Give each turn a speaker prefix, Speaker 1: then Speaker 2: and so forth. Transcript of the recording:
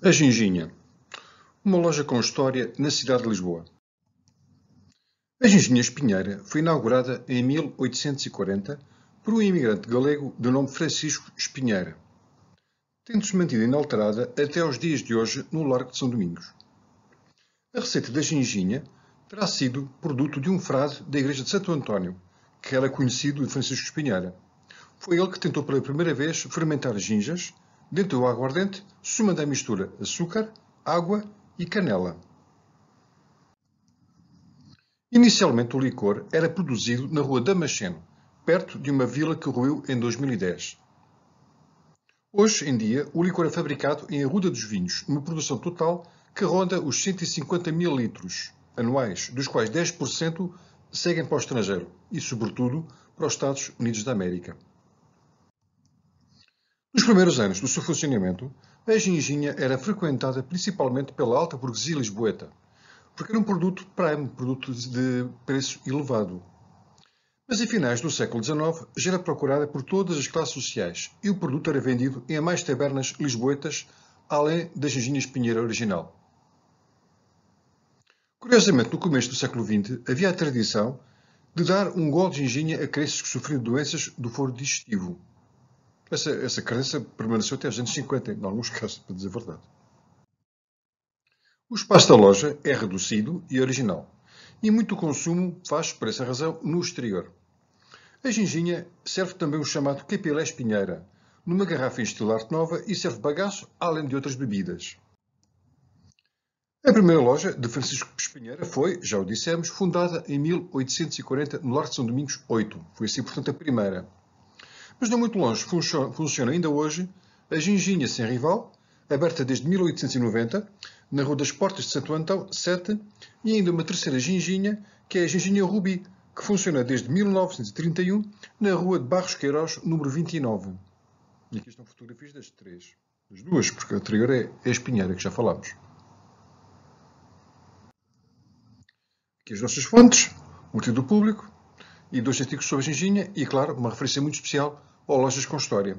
Speaker 1: A Ginginha, uma loja com história na cidade de Lisboa. A Ginginha Espinheira foi inaugurada em 1840 por um imigrante galego de nome Francisco Espinheira, tendo-se mantido inalterada até aos dias de hoje no Largo de São Domingos. A receita da ginginha terá sido produto de um frade da Igreja de Santo António, que era conhecido de Francisco Espinheira. Foi ele que tentou pela primeira vez fermentar gingas Dentro do aguardente, suma da mistura açúcar, água e canela. Inicialmente o licor era produzido na rua Damasceno, perto de uma vila que ruiu em 2010. Hoje em dia, o licor é fabricado em Arruda dos Vinhos, numa produção total que ronda os 150 mil litros anuais, dos quais 10% seguem para o estrangeiro e, sobretudo, para os Estados Unidos da América. Nos primeiros anos do seu funcionamento, a ginginha era frequentada principalmente pela alta burguesia lisboeta, porque era um produto prime, produto de preço elevado. Mas em finais do século XIX já era procurada por todas as classes sociais e o produto era vendido em mais tabernas lisboetas, além da ginginha espinheira original. Curiosamente, no começo do século XX, havia a tradição de dar um gol de ginginha a crianças que sofriam doenças do foro digestivo. Essa, essa crença permaneceu até os anos 50, em alguns casos, para dizer a verdade. O espaço da loja é reduzido e original, e muito consumo faz, por essa razão, no exterior. A ginginha serve também o chamado capilé espinheira, numa garrafa em estilo arte nova e serve bagaço, além de outras bebidas. A primeira loja de Francisco Espinheira foi, já o dissemos, fundada em 1840 no Lar de São Domingos 8. Foi assim, portanto, a primeira mas não muito longe funciona ainda hoje a Ginginha Sem Rival, aberta desde 1890, na Rua das Portas de Santo Antão, 7, e ainda uma terceira Ginginha, que é a Ginginha Rubi, que funciona desde 1931 na Rua de Barros Queiroz, número 29. E aqui estão fotografias das três. Das duas, porque a anterior é, é a espinheira, que já falámos. Aqui as nossas fontes, um artigo do público, e dois artigos sobre a ginginha, e claro, uma referência muito especial ou lojas com história.